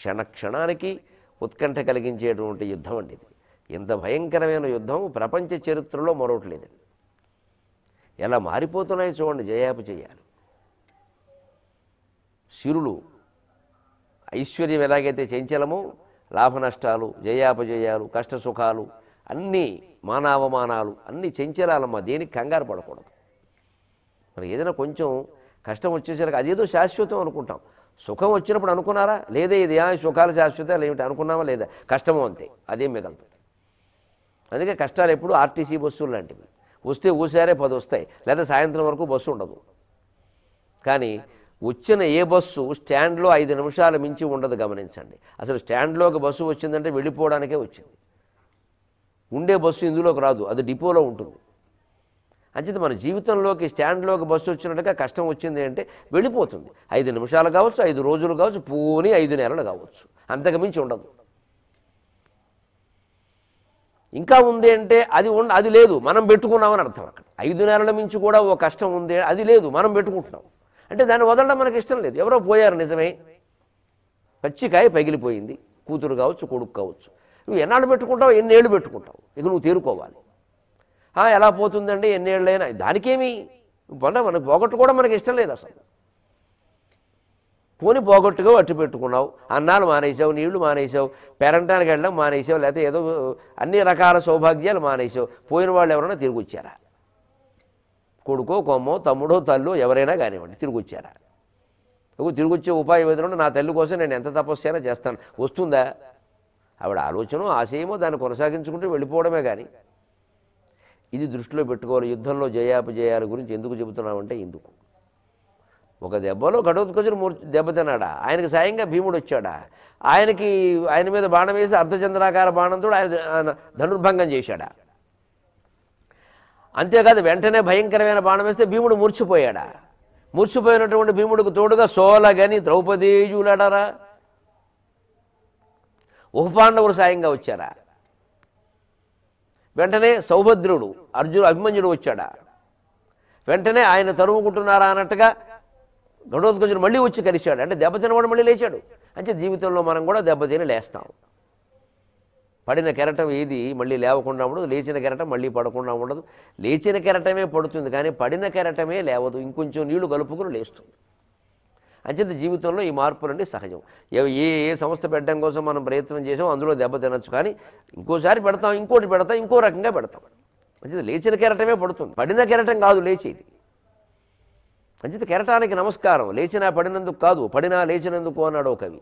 క్షణ క్షణానికి ఉత్కంఠ కలిగించేటువంటి యుద్ధం అండి ఇది ఇంత భయంకరమైన యుద్ధం ప్రపంచ చరిత్రలో మరొకట్లేదండి ఎలా మారిపోతున్నాయో చూడండి జయాపు చేయాలి శిరులు ఐశ్వర్యం ఎలాగైతే చెంచలమో లాభ నష్టాలు జయాపజయాలు కష్టసుఖాలు అన్నీ మానావమానాలు అన్నీ చెంచలాలమ్మా దేనికి కంగారు పడకూడదు మరి ఏదైనా కొంచెం కష్టం వచ్చేసరికి అదేదో శాశ్వతం అనుకుంటాం సుఖం వచ్చినప్పుడు అనుకున్నారా లేదే ఇది సుఖాలు శాశ్వత ఏమిటి అనుకున్నామా లేదా కష్టమో అంతే అదేం మిగలదు అందుకే కష్టాలు ఎప్పుడు ఆర్టీసీ బస్సులు లాంటివి వస్తే ఊసారే పది వస్తాయి లేదా సాయంత్రం వరకు బస్సు ఉండదు కానీ వచ్చిన ఏ బస్సు స్టాండ్లో ఐదు నిమిషాలు మించి ఉండదు గమనించండి అసలు స్టాండ్లోకి బస్సు వచ్చిందంటే వెళ్ళిపోవడానికే వచ్చింది ఉండే బస్సు ఇందులోకి రాదు అది డిపోలో ఉంటుంది అంచేత మన జీవితంలోకి స్టాండ్లోకి బస్సు వచ్చినట్టుగా కష్టం వచ్చింది అంటే వెళ్ళిపోతుంది ఐదు నిమిషాలు కావచ్చు ఐదు రోజులు కావచ్చు పోని ఐదు నెలలు కావచ్చు అంతకుమించి ఉండదు ఇంకా ఉంది అంటే అది ఉండ అది లేదు మనం పెట్టుకున్నామని అర్థం అక్కడ ఐదు నెలల మించి కూడా ఓ కష్టం ఉంది అది లేదు మనం పెట్టుకుంటున్నాం అంటే దాన్ని వదలడం మనకి ఇష్టం లేదు ఎవరో పోయారు నిజమే పచ్చికాయ పగిలిపోయింది కూతురు కావచ్చు కొడుకు కావచ్చు నువ్వు ఎన్నాళ్ళు పెట్టుకుంటావు ఎన్నేళ్ళు పెట్టుకుంటావు ఇక నువ్వు తేరుకోవాలి ఎలా పోతుందండి ఎన్నేళ్ళైనా దానికేమి మొన్న మనకు కూడా మనకి ఇష్టం లేదు అసలు పోని పోగొట్టుగా అట్టు పెట్టుకున్నావు అన్నాలు మానేసావు నీళ్లు మానేసావు పేరంటానికి వెళ్ళడం మానేసావు లేకపోతే ఏదో అన్ని రకాల సౌభాగ్యాలు మానేసావు పోయిన వాళ్ళు ఎవరైనా తిరిగి వచ్చారా కొడుకో కొమ్మో తమ్ముడో తల్లు ఎవరైనా కానివ్వండి తిరిగి వచ్చారా తిరిగి వచ్చే ఉపాయం ఏదైనా నా తల్లి కోసం నేను ఎంత తపస్సైనా చేస్తాను వస్తుందా ఆవిడ ఆలోచన ఆశయమో దాన్ని కొనసాగించుకుంటూ వెళ్ళిపోవడమే కానీ ఇది దృష్టిలో పెట్టుకోవాలి యుద్ధంలో జయాపజయాల గురించి ఎందుకు చెబుతున్నామంటే ఇందుకు ఒక దెబ్బలో ఘటోత్కచుడు మూర్ దెబ్బతిన్నాడా ఆయనకు సాయంగా భీముడు వచ్చాడా ఆయనకి ఆయన మీద బాణం వేసి అర్ధచంద్రాకార బాణంతో ఆయన ధనుర్భంగం చేశాడా అంతేకాదు వెంటనే భయంకరమైన బాణం వేస్తే భీముడు మూర్చిపోయాడా మూర్చిపోయినటువంటి భీముడికి తోడుగా సోలగని ద్రౌపదేయులడరా ఉపపాండవులు సాయంగా వచ్చారా వెంటనే సౌభద్రుడు అర్జును అభిమన్యుడు వచ్చాడా వెంటనే ఆయన తరుముకుంటున్నారా అన్నట్టుగా ఘటోత్కజుడు మళ్ళీ వచ్చి కలిశాడు అంటే దెబ్బతినవాడు మళ్ళీ లేచాడు అంటే జీవితంలో మనం కూడా దెబ్బతిని లేస్తాం పడిన కెరటం ఏది మళ్ళీ లేవకుండా ఉండదు లేచిన కెరటం మళ్ళీ పడకుండా ఉండదు లేచిన కెరటమే పడుతుంది కానీ పడిన కెరటమే లేవదు ఇంకొంచెం నీళ్లు కలుపుకుని లేస్తుంది అంచేత జీవితంలో ఈ మార్పులన్నీ సహజం ఏ ఏ సంస్థ పెట్టడం కోసం మనం ప్రయత్నం చేసాం అందులో దెబ్బ తినచ్చు కానీ ఇంకోసారి పెడతాం ఇంకోటి పెడతాం ఇంకో రకంగా పెడతాం అంచేత లేచిన కెరటమే పడుతుంది పడిన కెరటం కాదు లేచేది అంచేత కెరటానికి నమస్కారం లేచినా పడినందుకు కాదు పడినా లేచినందుకు అన్నాడు కవి